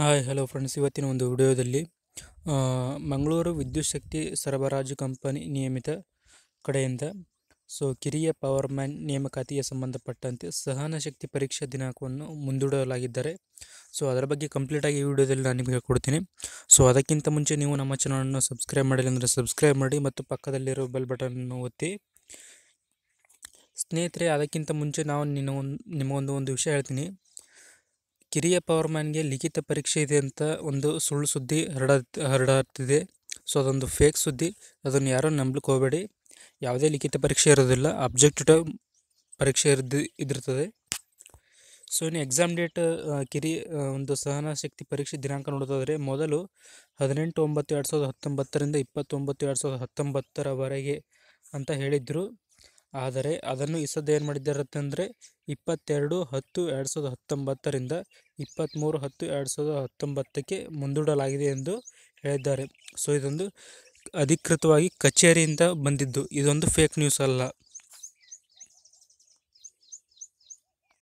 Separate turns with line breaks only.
hi hello friends ಇವತ್ತಿನ ಒಂದು ವಿಡಿಯೋದಲ್ಲಿ ಮಂಗಳೂರು ವಿದ್ಯುತ್ ಶಕ್ತಿ ಸರಬರಾಜು ಕಂಪನಿ ನಿಯಮಿತ ಕಡೆಯಿಂದ ಸೊ ಕಿರಿಯ ಪವರ್ ಮ್ಯಾನ್ ನೇಮಕಾತಿಗೆ ಸಂಬಂಧಪಟ್ಟಂತೆ ಸಹನ ಶಕ್ತಿ ಪರೀಕ್ಷಾ ದಿನಾಂಕವನ್ನು ಮುಂದೂಡಲಾಗಿದ್ದಾರೆ ಸೊ ಅದರ ಬಗ್ಗೆ ಕಂಪ್ಲೀಟಾಗಿ ಈ ವಿಡಿಯೋದಲ್ಲಿ ನಾನು ನಿಮಗೆ ಕೊಡ್ತೀನಿ ಸೊ ಅದಕ್ಕಿಂತ ಮುಂಚೆ ನೀವು ನಮ್ಮ ಚಾನಲನ್ನು ಸಬ್ಸ್ಕ್ರೈಬ್ ಮಾಡಿಲ್ಲ ಅಂದರೆ ಸಬ್ಸ್ಕ್ರೈಬ್ ಮಾಡಿ ಮತ್ತು ಪಕ್ಕದಲ್ಲಿರೋ ಬೆಲ್ ಬಟನ್ನು ಒತ್ತಿ ಸ್ನೇಹಿತರೆ ಅದಕ್ಕಿಂತ ಮುಂಚೆ ನಾವು ನಿನ್ನ ಒಂದು ನಿಮಗೊಂದು ಒಂದು ವಿಷಯ ಹೇಳ್ತೀನಿ ಕಿರಿಯ ಪವರ್ಮ್ಯಾನ್ಗೆ ಲಿಖಿತ ಪರೀಕ್ಷೆ ಇದೆ ಅಂತ ಒಂದು ಸುಳ್ಳು ಸುದ್ದಿ ಹರಡ ಹರಡಾಡ್ತಿದೆ ಸೊ ಅದೊಂದು ಫೇಕ್ ಸುದ್ದಿ ಅದನ್ನು ಯಾರೂ ನಂಬಲಿಕ್ಕೆ ಹೋಗಬೇಡಿ ಯಾವುದೇ ಲಿಖಿತ ಪರೀಕ್ಷೆ ಇರೋದಿಲ್ಲ ಅಬ್ಜೆಕ್ಟಿವ್ ಪರೀಕ್ಷೆ ಇರದ ಇದ್ದಿರ್ತದೆ ಸೊ ಇನ್ನು ಎಕ್ಸಾಮ್ ಡೇಟ್ ಕಿರಿ ಒಂದು ಶಕ್ತಿ ಪರೀಕ್ಷೆ ದಿನಾಂಕ ನೋಡೋದಾದರೆ ಮೊದಲು ಹದಿನೆಂಟು ಒಂಬತ್ತು ಎರಡು ಸಾವಿರದ ಹತ್ತೊಂಬತ್ತರಿಂದ ಇಪ್ಪತ್ತೊಂಬತ್ತು ಎರಡು ಸಾವಿರದ ಹತ್ತೊಂಬತ್ತರವರೆಗೆ ಅಂತ ಹೇಳಿದ್ದರು ಆದರೆ ಅದನ್ನು ಇಸದ್ ಏನು ಅಂದರೆ ಇಪ್ಪತ್ತೆರಡು ಹತ್ತು ಎರಡು ಸಾವಿರದ ಹತ್ತೊಂಬತ್ತರಿಂದ ಇಪ್ಪತ್ತ್ಮೂರು ಹತ್ತು ಎರಡು ಸಾವಿರದ ಹತ್ತೊಂಬತ್ತಕ್ಕೆ ಮುಂದೂಡಲಾಗಿದೆ ಎಂದು ಹೇಳಿದ್ದಾರೆ ಸೊ ಇದೊಂದು ಅಧಿಕೃತವಾಗಿ ಕಚೇರಿಯಿಂದ ಬಂದಿದ್ದು ಇದೊಂದು ಫೇಕ್ ನ್ಯೂಸ್ ಅಲ್ಲ